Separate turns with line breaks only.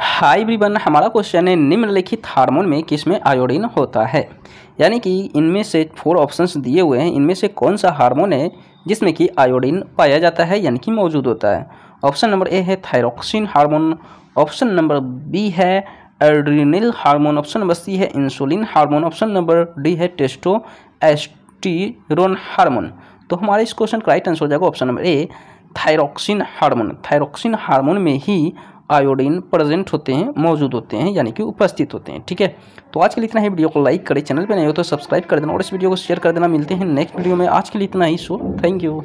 high ब्रिबन हमारा question है निम्नलिखित हार्मोन में किस में आयोडीन होता है यानी कि इनमें से फोर ऑप्शंस दिए हुए हैं इनमें से कौन सा हार्मोन है जिसमें कि आयोडीन पाया जाता है यानी कि मौजूद होता है ऑप्शन नंबर ए है thyroxine hormone option number B है adrenal hormone option number C है insulin hormone option number D है टेस्टो एस्टीरोन हार्मोन तो हमारे इस क्वेश्चन का राइट आंसर हो जाएगा option number A thyroxine hormone thyroxine hormone में ही आयोडीन प्रेजेंट होते हैं मौजूद होते हैं यानी कि उपस्थित होते हैं ठीक है तो आज के लिए इतना ही वीडियो को लाइक करें चैनल पर नहीं हो तो सब्सक्राइब कर देना और इस वीडियो को शेयर कर देना मिलते हैं नेक्स्ट वीडियो में आज के लिए इतना ही सो थैंक यू